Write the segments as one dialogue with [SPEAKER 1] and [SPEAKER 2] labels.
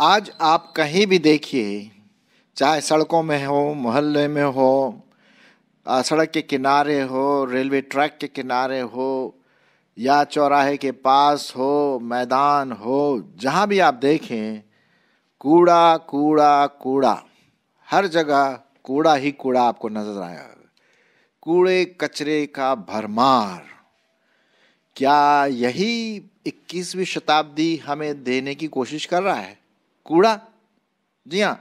[SPEAKER 1] आज आप कहीं भी देखिए चाहे सड़कों में हो मोहल्ले में हो सड़क के किनारे हो रेलवे ट्रैक के किनारे हो या चौराहे के पास हो मैदान हो जहाँ भी आप देखें कूड़ा कूड़ा कूड़ा हर जगह कूड़ा ही कूड़ा आपको नजर आएगा कूड़े कचरे का भरमार क्या यही 21वीं शताब्दी हमें देने की कोशिश कर रहा है कूड़ा जी हाँ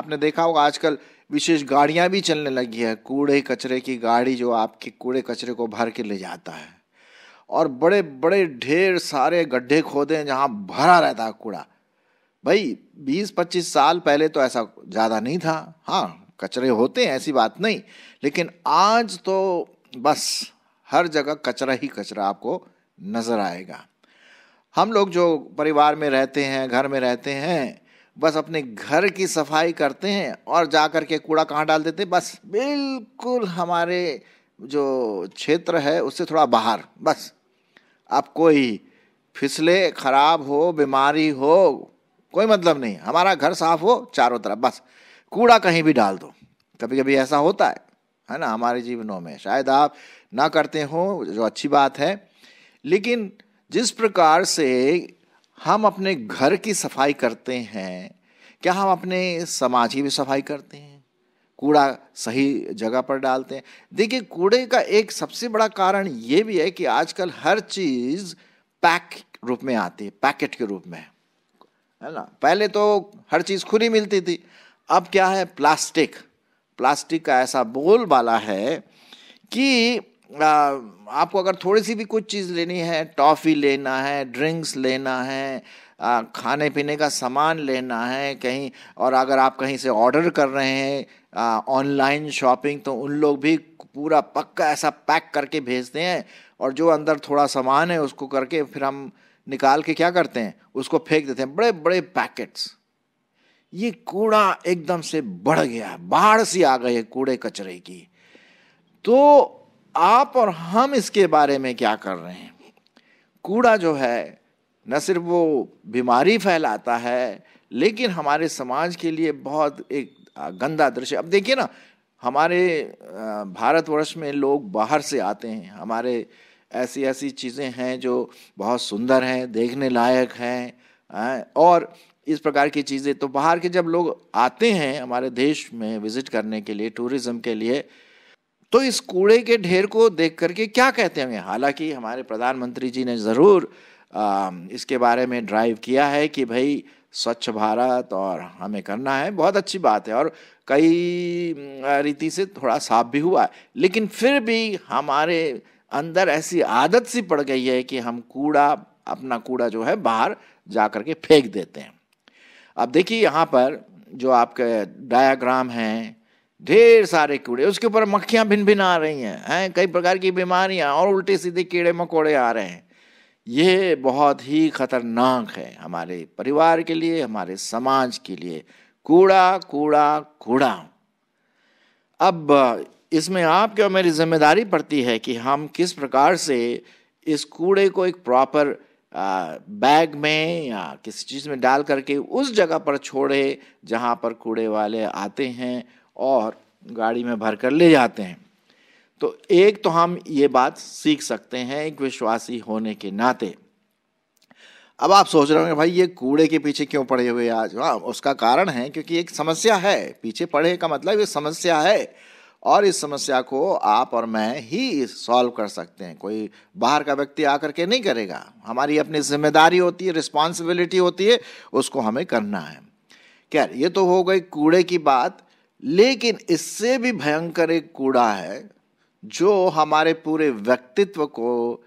[SPEAKER 1] आपने देखा होगा आजकल विशेष गाड़ियाँ भी चलने लगी है कूड़े कचरे की गाड़ी जो आपके कूड़े कचरे को भर के ले जाता है और बड़े बड़े ढेर सारे गड्ढे खोदे हैं जहाँ भरा रहता है कूड़ा भाई 20-25 साल पहले तो ऐसा ज़्यादा नहीं था हाँ कचरे होते हैं ऐसी बात नहीं लेकिन आज तो बस हर जगह कचरा ही कचरा आपको नज़र आएगा हम लोग जो परिवार में रहते हैं घर में रहते हैं बस अपने घर की सफाई करते हैं और जा कर के कूड़ा कहाँ डाल देते हैं बस बिल्कुल हमारे जो क्षेत्र है उससे थोड़ा बाहर बस आप कोई फिसले ख़राब हो बीमारी हो कोई मतलब नहीं हमारा घर साफ हो चारों तरफ बस कूड़ा कहीं भी डाल दो कभी कभी ऐसा होता है है ना हमारे जीवनों में शायद आप ना करते हो जो अच्छी बात है लेकिन जिस प्रकार से हम अपने घर की सफाई करते हैं क्या हम अपने समाज की भी सफाई करते हैं कूड़ा सही जगह पर डालते हैं देखिए कूड़े का एक सबसे बड़ा कारण ये भी है कि आजकल हर चीज़ पैक रूप में आती है पैकेट के रूप में है ना पहले तो हर चीज़ खुली मिलती थी अब क्या है प्लास्टिक प्लास्टिक का ऐसा बोल वाला है कि आ, आपको अगर थोड़ी सी भी कुछ चीज़ लेनी है टॉफ़ी लेना है ड्रिंक्स लेना है आ, खाने पीने का सामान लेना है कहीं और अगर आप कहीं से ऑर्डर कर रहे हैं ऑनलाइन शॉपिंग तो उन लोग भी पूरा पक्का ऐसा पैक करके भेजते हैं और जो अंदर थोड़ा सामान है उसको करके फिर हम निकाल के क्या करते हैं उसको फेंक देते हैं बड़े बड़े पैकेट्स ये कूड़ा एकदम से बढ़ गया है बाढ़ सी आ गई है कूड़े कचरे की तो आप और हम इसके बारे में क्या कर रहे हैं कूड़ा जो है न सिर्फ वो बीमारी फैलाता है लेकिन हमारे समाज के लिए बहुत एक गंदा दृश्य अब देखिए ना हमारे भारतवर्ष में लोग बाहर से आते हैं हमारे ऐसी ऐसी चीज़ें हैं जो बहुत सुंदर हैं देखने लायक हैं और इस प्रकार की चीज़ें तो बाहर के जब लोग आते हैं हमारे देश में विजिट करने के लिए टूरिज्म के लिए तो इस कूड़े के ढेर को देख करके क्या कहते हैं हालांकि हमारे प्रधानमंत्री जी ने ज़रूर इसके बारे में ड्राइव किया है कि भाई स्वच्छ भारत और हमें करना है बहुत अच्छी बात है और कई रीति से थोड़ा साफ भी हुआ है लेकिन फिर भी हमारे अंदर ऐसी आदत सी पड़ गई है कि हम कूड़ा अपना कूड़ा जो है बाहर जा कर के फेंक देते हैं अब देखिए यहाँ पर जो आपके डायाग्राम हैं ढेर सारे कीड़े उसके ऊपर मक्खियाँ भिन भिन आ रही हैं हैं कई प्रकार की बीमारियाँ और उल्टे सीधे कीड़े मकोड़े आ रहे हैं ये बहुत ही खतरनाक है हमारे परिवार के लिए हमारे समाज के लिए कूड़ा कूड़ा कूड़ा अब इसमें आपके और मेरी जिम्मेदारी पड़ती है कि हम किस प्रकार से इस कूड़े को एक प्रॉपर बैग में या किसी चीज़ में डाल करके उस जगह पर छोड़े जहाँ पर कूड़े वाले आते हैं और गाड़ी में भर कर ले जाते हैं तो एक तो हम ये बात सीख सकते हैं एक विश्वासी होने के नाते अब आप सोच रहे होंगे भाई ये कूड़े के पीछे क्यों पड़े हुए आज हाँ उसका कारण है क्योंकि एक समस्या है पीछे पड़े का मतलब ये समस्या है और इस समस्या को आप और मैं ही सॉल्व कर सकते हैं कोई बाहर का व्यक्ति आकर के नहीं करेगा हमारी अपनी जिम्मेदारी होती है रिस्पॉन्सिबिलिटी होती है उसको हमें करना है खैर ये तो हो गई कूड़े की बात लेकिन इससे भी भयंकर एक कूड़ा है जो हमारे पूरे व्यक्तित्व को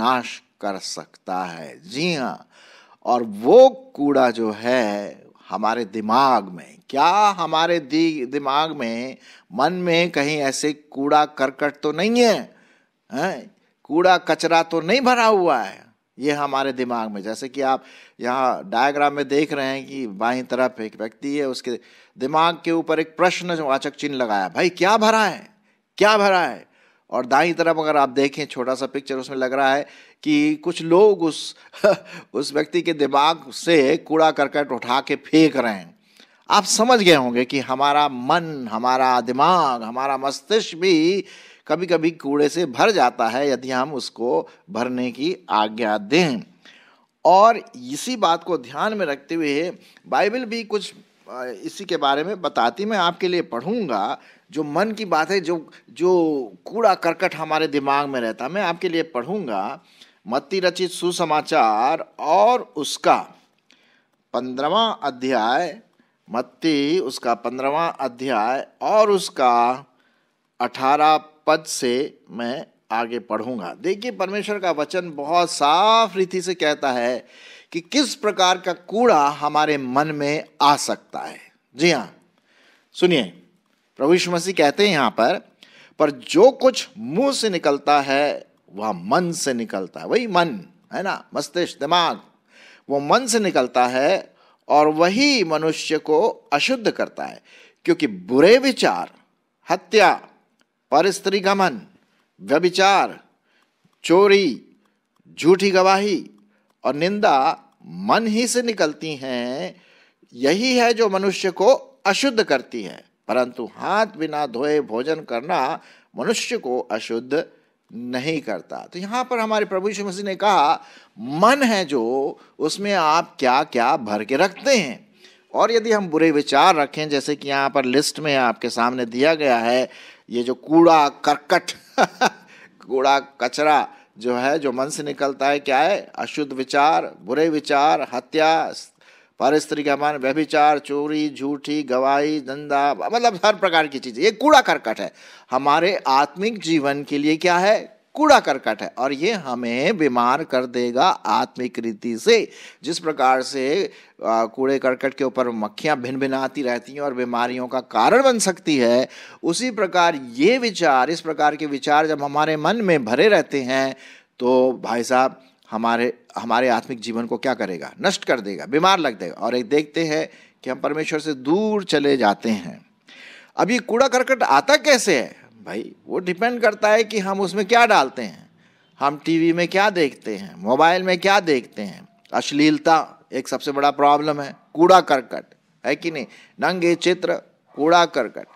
[SPEAKER 1] नाश कर सकता है जी हाँ और वो कूड़ा जो है हमारे दिमाग में क्या हमारे दी दिमाग में मन में कहीं ऐसे कूड़ा करकट तो नहीं है है? कूड़ा कचरा तो नहीं भरा हुआ है ये हमारे दिमाग में जैसे कि आप यहाँ डायग्राम में देख रहे हैं कि बाई तरफ एक व्यक्ति है उसके दिमाग के ऊपर एक प्रश्न वाचक चिन्ह लगाया भाई क्या भरा है क्या भरा है और दाई तरफ अगर आप देखें छोटा सा पिक्चर उसमें लग रहा है कि कुछ लोग उस उस व्यक्ति के दिमाग से कूड़ा करकट उठा के फेंक रहे हैं आप समझ गए होंगे कि हमारा मन हमारा दिमाग हमारा मस्तिष्क भी कभी कभी कूड़े से भर जाता है यदि हम उसको भरने की आज्ञा दें और इसी बात को ध्यान में रखते हुए बाइबल भी कुछ इसी के बारे में बताती मैं आपके लिए पढ़ूंगा जो मन की बात है जो जो कूड़ा करकट हमारे दिमाग में रहता मैं आपके लिए पढ़ूंगा मत्ती रचित सुसमाचार और उसका पंद्रवा अध्याय मत्ती उसका पंद्रवा अध्याय और उसका अठारह पद से मैं आगे पढ़ूंगा देखिए परमेश्वर का वचन बहुत साफ रीति से कहता है कि किस प्रकार का कूड़ा हमारे मन में आ सकता है जी हाँ सुनिए प्रभु मसीह कहते हैं यहाँ पर पर जो कुछ मुंह से निकलता है वह मन से निकलता है वही मन है ना मस्तिष्क दिमाग वो मन से निकलता है और वही मनुष्य को अशुद्ध करता है क्योंकि बुरे विचार हत्या पर स्त्री गमन व्यभिचार चोरी झूठी गवाही और निंदा मन ही से निकलती हैं यही है जो मनुष्य को अशुद्ध करती है परंतु हाथ बिना धोए भोजन करना मनुष्य को अशुद्ध नहीं करता तो यहाँ पर हमारे प्रभु यीशु मसीह ने कहा मन है जो उसमें आप क्या क्या भर के रखते हैं और यदि हम बुरे विचार रखें जैसे कि यहाँ पर लिस्ट में आपके सामने दिया गया है ये जो कूड़ा करकट कूड़ा कचरा जो है जो मन से निकलता है क्या है अशुद्ध विचार बुरे विचार हत्या पारिस्त्रिकामान व्यभिचार चोरी झूठी गवाही धंधा मतलब हर प्रकार की चीज़ें ये कूड़ा करकट है हमारे आत्मिक जीवन के लिए क्या है कूड़ा करकट है और ये हमें बीमार कर देगा आत्मिक रीति से जिस प्रकार से कूड़े करकट के ऊपर मक्खियाँ भिन भिन आती रहती हैं और बीमारियों का कारण बन सकती है उसी प्रकार ये विचार इस प्रकार के विचार जब हमारे मन में भरे रहते हैं तो भाई साहब हमारे हमारे आत्मिक जीवन को क्या करेगा नष्ट कर देगा बीमार लग देगा और एक देखते हैं कि हम परमेश्वर से दूर चले जाते हैं अब ये कूड़ा करकट आता कैसे है भाई वो डिपेंड करता है कि हम उसमें क्या डालते हैं हम टीवी में क्या देखते हैं मोबाइल में क्या देखते हैं अश्लीलता एक सबसे बड़ा प्रॉब्लम है कूड़ा करकट है कि नहीं नंगे चित्र कूड़ा करकट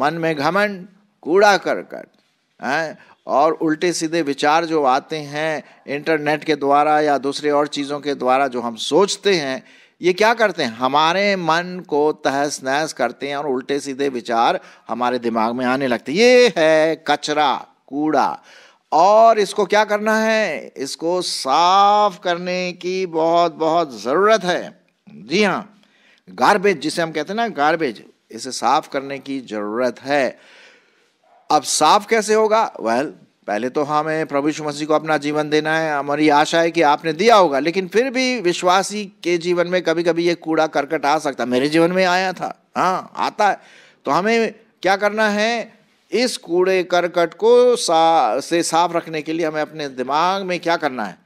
[SPEAKER 1] मन में घमंड कूड़ा करकट हैं और उल्टे सीधे विचार जो आते हैं इंटरनेट के द्वारा या दूसरे और चीज़ों के द्वारा जो हम सोचते हैं ये क्या करते हैं हमारे मन को तहस नहस करते हैं और उल्टे सीधे विचार हमारे दिमाग में आने लगते हैं ये है कचरा कूड़ा और इसको क्या करना है इसको साफ करने की बहुत बहुत ज़रूरत है जी हाँ गार्बेज जिसे हम कहते हैं ना गार्बेज इसे साफ करने की ज़रूरत है अब साफ कैसे होगा वेल well, पहले तो हमें प्रभु यीशु मसीह को अपना जीवन देना है हमारी आशा है कि आपने दिया होगा लेकिन फिर भी विश्वासी के जीवन में कभी कभी ये कूड़ा करकट आ सकता मेरे जीवन में आया था हाँ आता है तो हमें क्या करना है इस कूड़े करकट को सा, से साफ रखने के लिए हमें अपने दिमाग में क्या करना है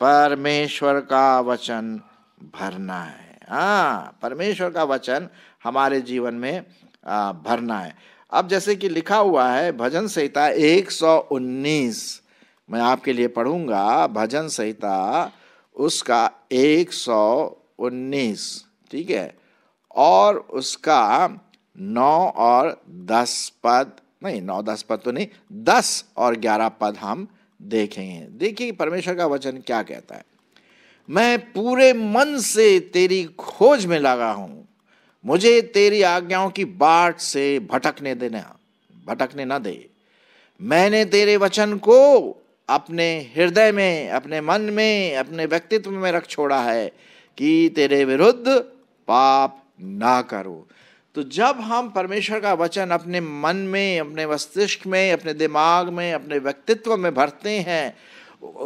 [SPEAKER 1] परमेश्वर का वचन भरना है हाँ परमेश्वर का वचन हमारे जीवन में भरना है अब जैसे कि लिखा हुआ है भजन संहिता 119 मैं आपके लिए पढ़ूंगा भजन संहिता उसका 119 ठीक है और उसका नौ और दस पद नहीं नौ दस पद तो नहीं दस और ग्यारह पद हम देखेंगे देखिए परमेश्वर का वचन क्या कहता है मैं पूरे मन से तेरी खोज में लगा हूं मुझे तेरी आज्ञाओं की बाट से भटकने देना भटकने ना दे मैंने तेरे वचन को अपने हृदय में अपने मन में अपने व्यक्तित्व में रख छोड़ा है कि तेरे विरुद्ध पाप ना करो तो जब हम परमेश्वर का वचन अपने मन में अपने मस्तिष्क में अपने दिमाग में अपने व्यक्तित्व में भरते हैं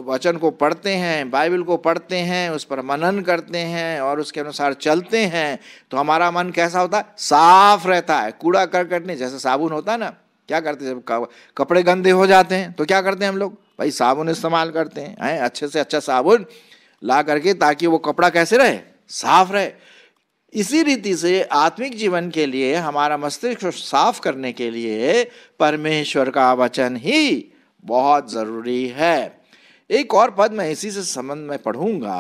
[SPEAKER 1] वचन को पढ़ते हैं बाइबल को पढ़ते हैं उस पर मनन करते हैं और उसके अनुसार चलते हैं तो हमारा मन कैसा होता है साफ रहता है कूड़ा कर नहीं जैसे साबुन होता है ना क्या करते हैं जब कपड़े गंदे हो जाते हैं तो क्या करते हैं हम लोग भाई साबुन इस्तेमाल करते हैं आए अच्छे से अच्छा साबुन ला करके ताकि वो कपड़ा कैसे रहे साफ रहे इसी रीति से आत्मिक जीवन के लिए हमारा मस्तिष्क साफ करने के लिए परमेश्वर का वचन ही बहुत ज़रूरी है एक और पद मैं इसी से संबंध में पढ़ूंगा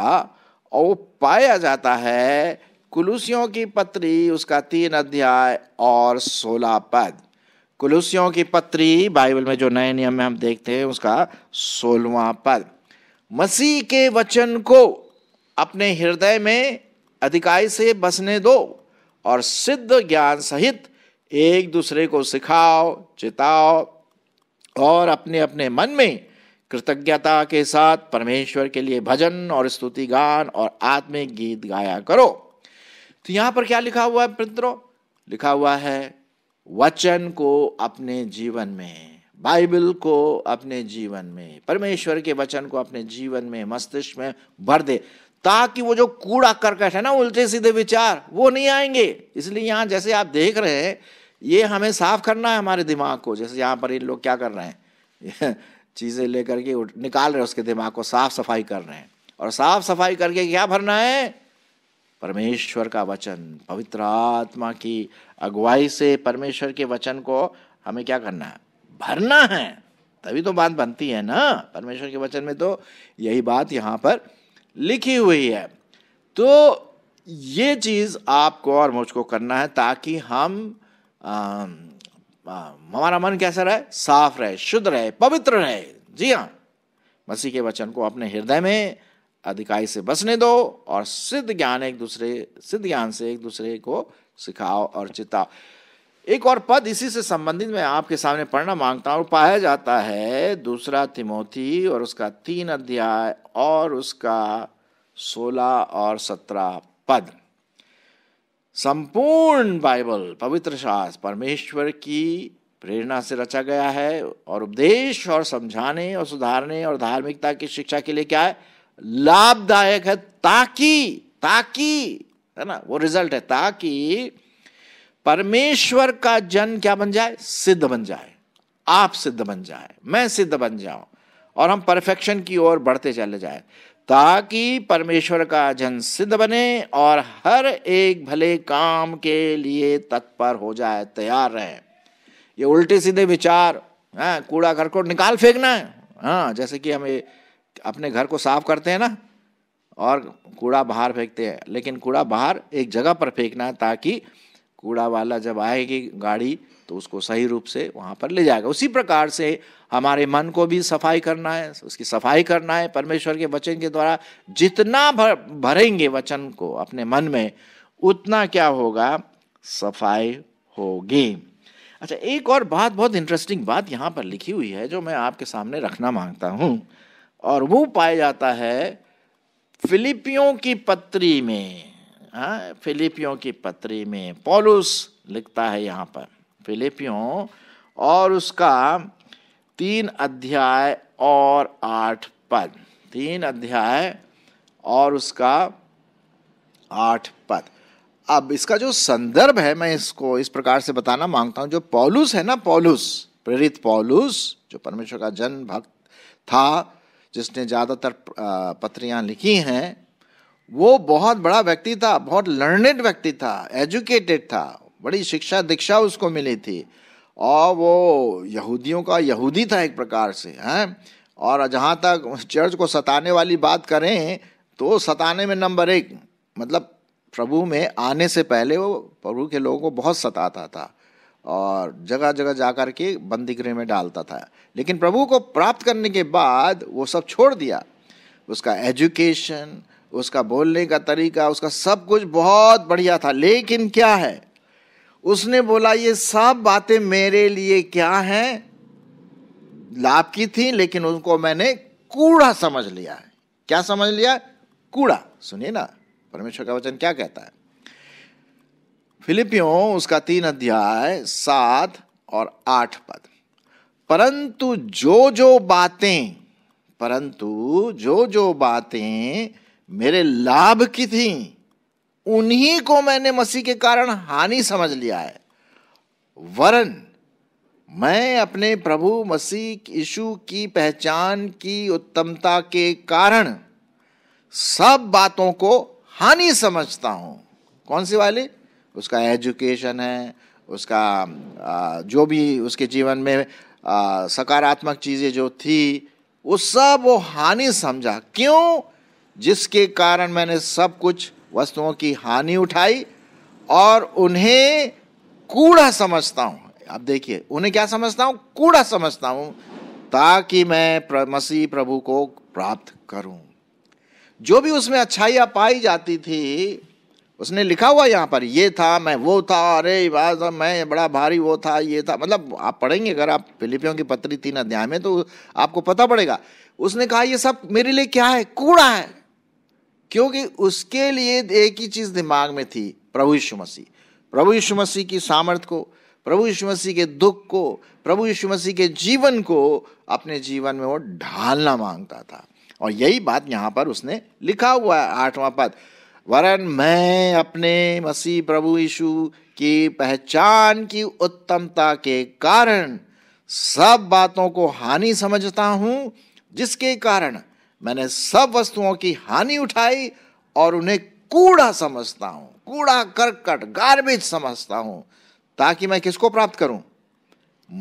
[SPEAKER 1] और वो पाया जाता है कुलूसियों की पत्री उसका तीन अध्याय और सोलह पद कुलूसियों की पत्री बाइबल में जो नए नियम में हम देखते हैं उसका सोलवा पद मसीह के वचन को अपने हृदय में अधिकाई से बसने दो और सिद्ध ज्ञान सहित एक दूसरे को सिखाओ चिताओ और अपने अपने मन में कृतज्ञता के साथ परमेश्वर के लिए भजन और स्तुति गान और आत्मिक गीत गाया करो तो यहाँ पर क्या लिखा हुआ है मित्रों लिखा हुआ है वचन को अपने जीवन में बाइबल को अपने जीवन में परमेश्वर के वचन को अपने जीवन में मस्तिष्क में भर दे ताकि वो जो कूड़ा करकट है ना उल्टे सीधे विचार वो नहीं आएंगे इसलिए यहाँ जैसे आप देख रहे हैं ये हमें साफ करना है हमारे दिमाग को जैसे यहाँ पर इन लोग क्या कर रहे हैं चीज़ें लेकर के निकाल रहे हैं उसके दिमाग को साफ सफाई कर रहे हैं और साफ सफाई करके क्या भरना है परमेश्वर का वचन पवित्र आत्मा की अगुवाई से परमेश्वर के वचन को हमें क्या करना है भरना है तभी तो बात बनती है ना परमेश्वर के वचन में तो यही बात यहाँ पर लिखी हुई है तो ये चीज़ आपको और मुझको करना है ताकि हम आ, हमारा मन कैसा रहे साफ रहे शुद्ध रहे पवित्र रहे जी हाँ मसीह के वचन को अपने हृदय में अधिकाई से बसने दो और सिद्ध ज्ञान एक दूसरे सिद्ध ज्ञान से एक दूसरे को सिखाओ और चिताओ एक और पद इसी से संबंधित मैं आपके सामने पढ़ना मांगता हूँ पाया जाता है दूसरा तिमोथी और उसका तीन अध्याय और उसका सोलह और सत्रह पद संपूर्ण बाइबल पवित्र शास्त्र परमेश्वर की प्रेरणा से रचा गया है और उपदेश और समझाने और सुधारने और धार्मिकता की शिक्षा के लिए क्या है लाभदायक है ताकि ताकि है ना वो रिजल्ट है ताकि परमेश्वर का जन क्या बन जाए सिद्ध बन जाए आप सिद्ध बन जाए मैं सिद्ध बन जाऊं और हम परफेक्शन की ओर बढ़ते चले जाए ताकि परमेश्वर का जन सिद्ध बने और हर एक भले काम के लिए तत्पर हो जाए तैयार रहे ये उल्टे सीधे विचार है हाँ, कूड़ा को निकाल फेंकना है हाँ जैसे कि हम अपने घर को साफ करते हैं ना और कूड़ा बाहर फेंकते हैं लेकिन कूड़ा बाहर एक जगह पर फेंकना है ताकि कूड़ा वाला जब आएगी गाड़ी तो उसको सही रूप से वहाँ पर ले जाएगा उसी प्रकार से हमारे मन को भी सफाई करना है उसकी सफाई करना है परमेश्वर के वचन के द्वारा जितना भर भरेंगे वचन को अपने मन में उतना क्या होगा सफाई होगी अच्छा एक और बात बहुत इंटरेस्टिंग बात यहाँ पर लिखी हुई है जो मैं आपके सामने रखना मांगता हूँ और वो पाया जाता है फिलिपियों की पत्री में हाँ फिलिपियों की पत्री में पॉलुस लिखता है यहाँ पर फिलिपियों और उसका तीन अध्याय और आठ पद तीन अध्याय और उसका आठ पद अब इसका जो संदर्भ है मैं इसको इस प्रकार से बताना मांगता हूँ जो पॉलुस है ना पॉलुस प्रेरित पौलुस जो परमेश्वर का जन भक्त था जिसने ज़्यादातर पत्रियाँ लिखी हैं वो बहुत बड़ा व्यक्ति था बहुत लर्नेड व्यक्ति था एजुकेटेड था बड़ी शिक्षा दीक्षा उसको मिली थी और वो यहूदियों का यहूदी था एक प्रकार से हैं और जहाँ तक चर्च को सताने वाली बात करें तो सताने में नंबर एक मतलब प्रभु में आने से पहले वो प्रभु के लोगों को बहुत सताता था और जगह जगह जा कर के बंदी गृह में डालता था लेकिन प्रभु को प्राप्त करने के बाद वो सब छोड़ दिया उसका एजुकेशन उसका बोलने का तरीका उसका सब कुछ बहुत बढ़िया था लेकिन क्या है उसने बोला ये सब बातें मेरे लिए क्या हैं लाभ की थी लेकिन उनको मैंने कूड़ा समझ लिया है क्या समझ लिया कूड़ा सुनिए ना परमेश्वर का वचन क्या कहता है फिलिपियों उसका तीन अध्याय सात और आठ पद परंतु जो जो बातें परंतु जो जो बातें मेरे लाभ की थी उन्हीं को मैंने मसीह के कारण हानि समझ लिया है वरन मैं अपने प्रभु मसीह यीशु की पहचान की उत्तमता के कारण सब बातों को हानि समझता हूं कौन सी वाली उसका एजुकेशन है उसका जो भी उसके जीवन में सकारात्मक चीज़ें जो थी वो सब वो हानि समझा क्यों जिसके कारण मैंने सब कुछ वस्तुओं की हानि उठाई और उन्हें कूड़ा समझता हूँ आप देखिए उन्हें क्या समझता हूँ कूड़ा समझता हूँ ताकि मैं प्र, मसीह प्रभु को प्राप्त करूं जो भी उसमें अच्छाइयाँ पाई जाती थी उसने लिखा हुआ यहाँ पर ये था मैं वो था अरे था, मैं बड़ा भारी वो था ये था मतलब आप पढ़ेंगे अगर आप फिलिपियों की पत्री तीन अध्याय में तो आपको पता पड़ेगा उसने कहा ये सब मेरे लिए क्या है कूड़ा है क्योंकि उसके लिए एक ही चीज़ दिमाग में थी प्रभु यीशु मसीह प्रभु यीशु मसीह की सामर्थ को प्रभु यीशु मसीह के दुख को प्रभु यीशु मसीह के जीवन को अपने जीवन में वो ढालना मांगता था और यही बात यहाँ पर उसने लिखा हुआ है आठवां पद वरन मैं अपने मसीह प्रभु यीशु की पहचान की उत्तमता के कारण सब बातों को हानि समझता हूँ जिसके कारण मैंने सब वस्तुओं की हानि उठाई और उन्हें कूड़ा समझता हूं कूड़ा करकट गार्बेज समझता हूं ताकि मैं किसको प्राप्त करूं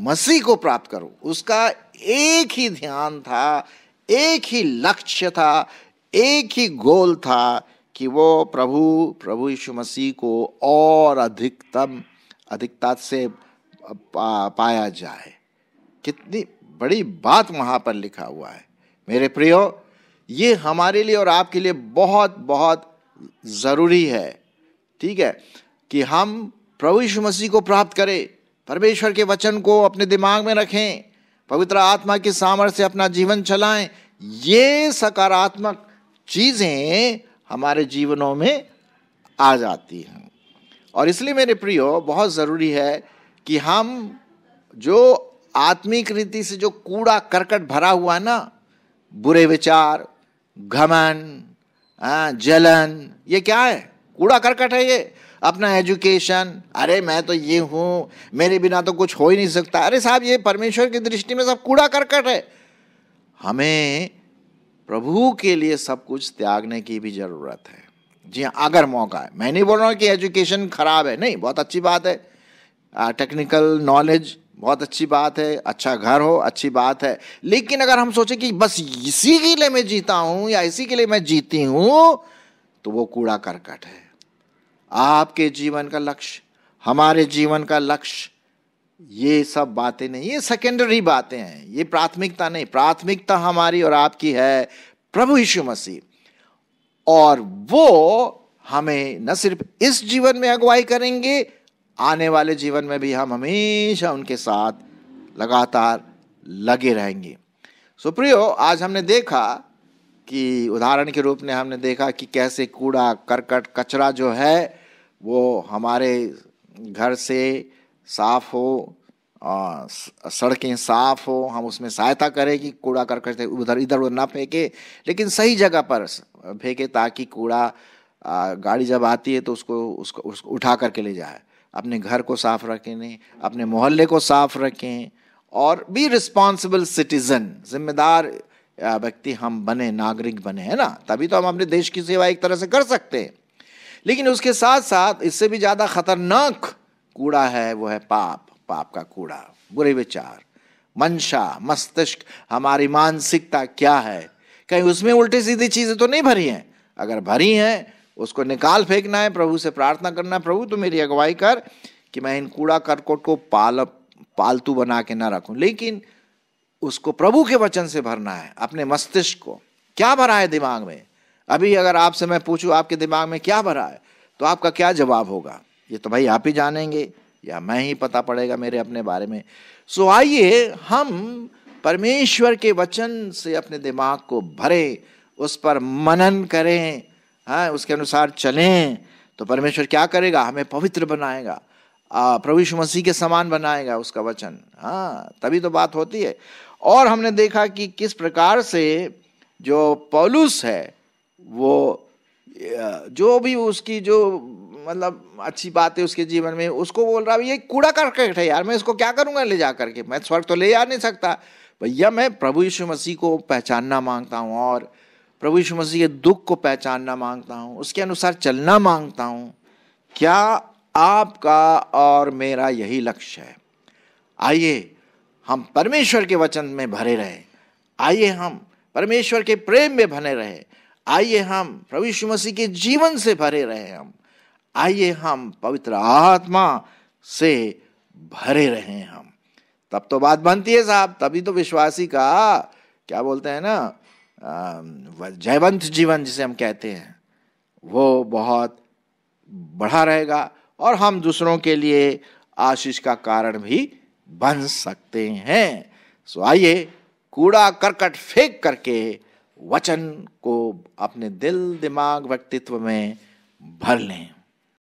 [SPEAKER 1] मसीह को प्राप्त करूं उसका एक ही ध्यान था एक ही लक्ष्य था एक ही गोल था कि वो प्रभु प्रभु यीशु मसीह को और अधिकतम अधिकता से पा, पाया जाए कितनी बड़ी बात वहां पर लिखा हुआ है मेरे प्रियो ये हमारे लिए और आपके लिए बहुत बहुत ज़रूरी है ठीक है कि हम प्रभु यीशु मसीह को प्राप्त करें परमेश्वर के वचन को अपने दिमाग में रखें पवित्र आत्मा के सामर्थ्य से अपना जीवन चलाएं ये सकारात्मक चीज़ें हमारे जीवनों में आ जाती हैं और इसलिए मेरे प्रियो बहुत ज़रूरी है कि हम जो आत्मिक रीति से जो कूड़ा करकट भरा हुआ है ना बुरे विचार घमन जलन ये क्या है कूड़ा करकट है ये अपना एजुकेशन अरे मैं तो ये हूँ मेरे बिना तो कुछ हो ही नहीं सकता अरे साहब ये परमेश्वर की दृष्टि में सब कूड़ा करकट है हमें प्रभु के लिए सब कुछ त्यागने की भी ज़रूरत है जी हाँ अगर मौका है मैं नहीं बोल रहा हूँ कि एजुकेशन ख़राब है नहीं बहुत अच्छी बात है टेक्निकल नॉलेज बहुत अच्छी बात है अच्छा घर हो अच्छी बात है लेकिन अगर हम सोचें कि बस इसी के लिए मैं जीता हूं या इसी के लिए मैं जीती हूं तो वो कूड़ा करकट है आपके जीवन का लक्ष्य हमारे जीवन का लक्ष्य ये सब बातें नहीं ये सेकेंडरी बातें हैं ये प्राथमिकता नहीं प्राथमिकता हमारी और आपकी है प्रभु यीशु मसीह और वो हमें न सिर्फ इस जीवन में अगुवाई करेंगे आने वाले जीवन में भी हम हमेशा उनके साथ लगातार लगे रहेंगे सुप्रियो आज हमने देखा कि उदाहरण के रूप में हमने देखा कि कैसे कूड़ा करकट कचरा जो है वो हमारे घर से साफ हो सड़कें साफ हो हम उसमें सहायता करें कि कूड़ा करकट से उधर इधर उधर ना फेंके लेकिन सही जगह पर फेंके ताकि कूड़ा गाड़ी जब आती है तो उसको उसको उसको उठा करके ले जाए अपने घर को साफ रखें अपने मोहल्ले को साफ रखें और बी रिस्पॉन्सिबल सिटीजन जिम्मेदार व्यक्ति हम बने नागरिक बने है ना तभी तो हम अपने देश की सेवा एक तरह से कर सकते हैं लेकिन उसके साथ साथ इससे भी ज़्यादा खतरनाक कूड़ा है वो है पाप पाप का कूड़ा बुरे विचार मंशा मस्तिष्क हमारी मानसिकता क्या है कहीं उसमें उल्टी सीधी चीज़ें तो नहीं भरी हैं अगर भरी हैं उसको निकाल फेंकना है प्रभु से प्रार्थना करना है प्रभु तो मेरी अगुवाई कर कि मैं इन कूड़ा करकोट को पाल पालतू बना के ना रखूं लेकिन उसको प्रभु के वचन से भरना है अपने मस्तिष्क को क्या भरा है दिमाग में अभी अगर आपसे मैं पूछूं आपके दिमाग में क्या भरा है तो आपका क्या जवाब होगा ये तो भाई आप ही जानेंगे या मैं ही पता पड़ेगा मेरे अपने बारे में सो आइए हम परमेश्वर के वचन से अपने दिमाग को भरें उस पर मनन करें हाँ उसके अनुसार चलें तो परमेश्वर क्या करेगा हमें पवित्र बनाएगा प्रभु यीशु मसीह के समान बनाएगा उसका वचन हाँ तभी तो बात होती है और हमने देखा कि किस प्रकार से जो पौलुस है वो जो भी उसकी जो मतलब अच्छी बात है उसके जीवन में उसको बोल रहा है ये कूड़ा करकट है यार मैं इसको क्या करूँगा ले जा करके मैं स्वर्ग तो ले जा नहीं सकता भैया मैं प्रभु यीशु मसीह को पहचानना मांगता हूँ और प्रभु यीशु मसीह के दुख को पहचानना मांगता हूँ उसके अनुसार चलना मांगता हूँ क्या आपका और मेरा यही लक्ष्य है आइए हम परमेश्वर के वचन में भरे रहे आइए हम परमेश्वर के प्रेम में भरे रहे आइए हम प्रभु यीशु मसीह के जीवन से भरे रहे हम आइए हम पवित्र आत्मा से भरे रहे हम तब तो बात बनती है साहब तभी तो विश्वासी का क्या बोलते हैं ना जयवंत जीवन जिसे हम कहते हैं वो बहुत बढ़ा रहेगा और हम दूसरों के लिए आशीष का कारण भी बन सकते हैं सो आइए कूड़ा करकट फेंक करके वचन को अपने दिल दिमाग व्यक्तित्व में भर लें